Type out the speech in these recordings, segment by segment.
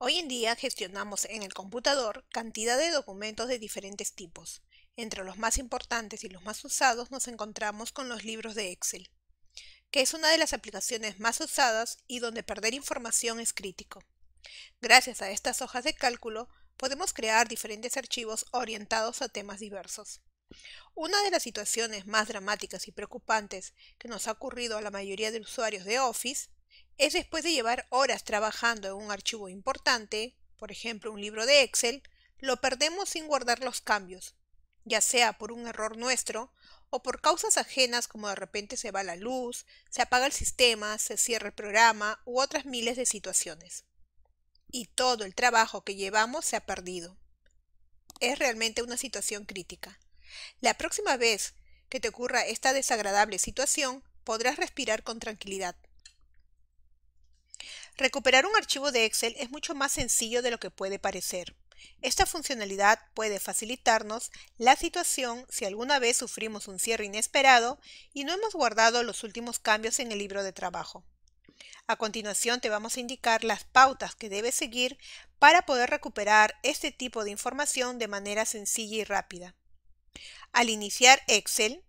Hoy en día gestionamos en el computador cantidad de documentos de diferentes tipos. Entre los más importantes y los más usados nos encontramos con los libros de Excel, que es una de las aplicaciones más usadas y donde perder información es crítico. Gracias a estas hojas de cálculo podemos crear diferentes archivos orientados a temas diversos. Una de las situaciones más dramáticas y preocupantes que nos ha ocurrido a la mayoría de usuarios de Office es después de llevar horas trabajando en un archivo importante, por ejemplo un libro de Excel, lo perdemos sin guardar los cambios, ya sea por un error nuestro o por causas ajenas como de repente se va la luz, se apaga el sistema, se cierra el programa u otras miles de situaciones. Y todo el trabajo que llevamos se ha perdido. Es realmente una situación crítica. La próxima vez que te ocurra esta desagradable situación, podrás respirar con tranquilidad Recuperar un archivo de Excel es mucho más sencillo de lo que puede parecer. Esta funcionalidad puede facilitarnos la situación si alguna vez sufrimos un cierre inesperado y no hemos guardado los últimos cambios en el libro de trabajo. A continuación te vamos a indicar las pautas que debes seguir para poder recuperar este tipo de información de manera sencilla y rápida. Al iniciar Excel,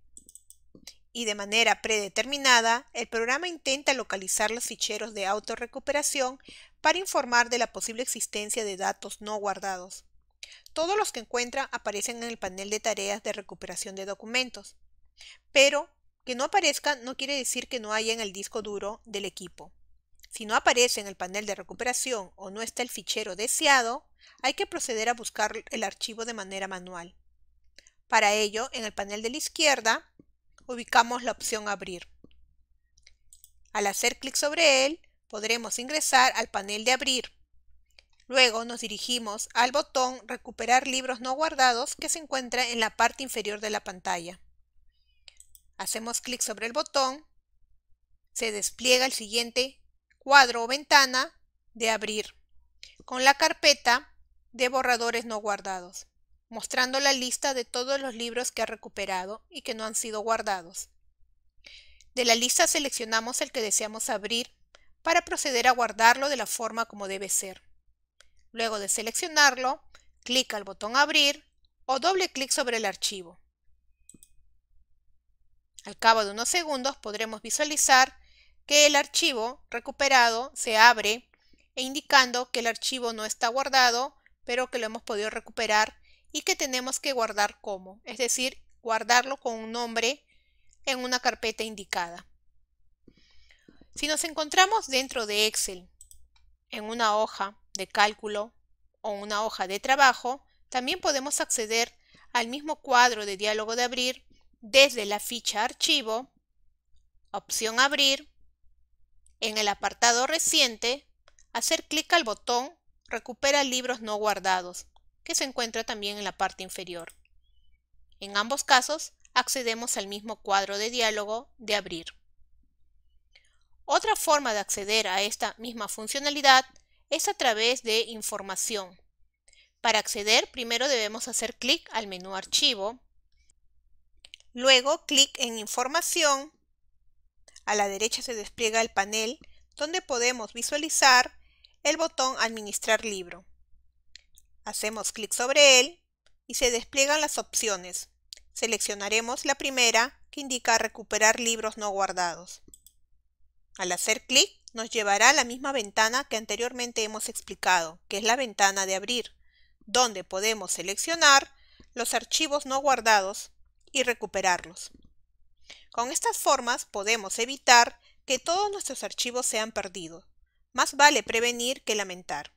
y de manera predeterminada, el programa intenta localizar los ficheros de autorrecuperación para informar de la posible existencia de datos no guardados. Todos los que encuentra aparecen en el panel de tareas de recuperación de documentos, pero que no aparezca no quiere decir que no haya en el disco duro del equipo. Si no aparece en el panel de recuperación o no está el fichero deseado, hay que proceder a buscar el archivo de manera manual. Para ello, en el panel de la izquierda, ubicamos la opción Abrir. Al hacer clic sobre él, podremos ingresar al panel de Abrir. Luego nos dirigimos al botón Recuperar libros no guardados que se encuentra en la parte inferior de la pantalla. Hacemos clic sobre el botón, se despliega el siguiente cuadro o ventana de Abrir con la carpeta de borradores no guardados mostrando la lista de todos los libros que ha recuperado y que no han sido guardados. De la lista seleccionamos el que deseamos abrir para proceder a guardarlo de la forma como debe ser. Luego de seleccionarlo, clic al botón Abrir o doble clic sobre el archivo. Al cabo de unos segundos podremos visualizar que el archivo recuperado se abre e indicando que el archivo no está guardado, pero que lo hemos podido recuperar y que tenemos que guardar como, es decir, guardarlo con un nombre en una carpeta indicada. Si nos encontramos dentro de Excel, en una hoja de cálculo o una hoja de trabajo, también podemos acceder al mismo cuadro de diálogo de abrir desde la ficha archivo, opción abrir, en el apartado reciente, hacer clic al botón recupera libros no guardados que se encuentra también en la parte inferior. En ambos casos, accedemos al mismo cuadro de diálogo de abrir. Otra forma de acceder a esta misma funcionalidad es a través de información. Para acceder, primero debemos hacer clic al menú Archivo, luego clic en Información. A la derecha se despliega el panel donde podemos visualizar el botón Administrar libro. Hacemos clic sobre él y se despliegan las opciones. Seleccionaremos la primera que indica recuperar libros no guardados. Al hacer clic nos llevará a la misma ventana que anteriormente hemos explicado, que es la ventana de abrir, donde podemos seleccionar los archivos no guardados y recuperarlos. Con estas formas podemos evitar que todos nuestros archivos sean perdidos. Más vale prevenir que lamentar.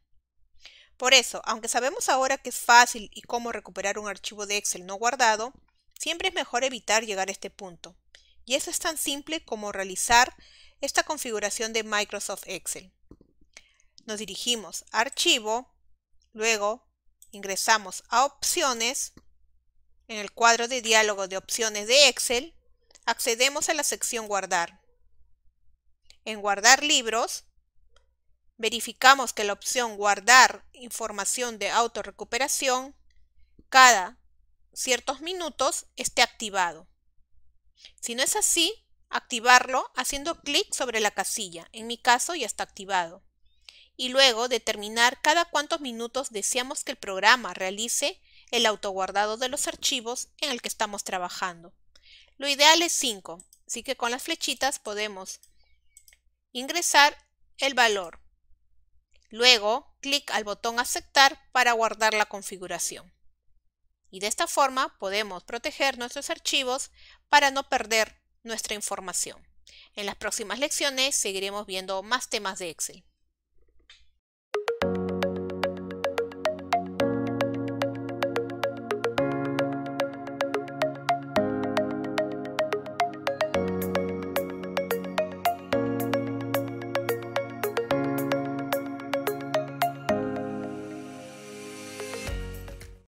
Por eso, aunque sabemos ahora que es fácil y cómo recuperar un archivo de Excel no guardado, siempre es mejor evitar llegar a este punto. Y eso es tan simple como realizar esta configuración de Microsoft Excel. Nos dirigimos a Archivo, luego ingresamos a Opciones, en el cuadro de diálogo de opciones de Excel, accedemos a la sección Guardar. En Guardar libros, verificamos que la opción guardar información de autorrecuperación cada ciertos minutos esté activado. Si no es así, activarlo haciendo clic sobre la casilla, en mi caso ya está activado, y luego determinar cada cuántos minutos deseamos que el programa realice el autoguardado de los archivos en el que estamos trabajando. Lo ideal es 5, así que con las flechitas podemos ingresar el valor Luego, clic al botón Aceptar para guardar la configuración. Y de esta forma podemos proteger nuestros archivos para no perder nuestra información. En las próximas lecciones seguiremos viendo más temas de Excel.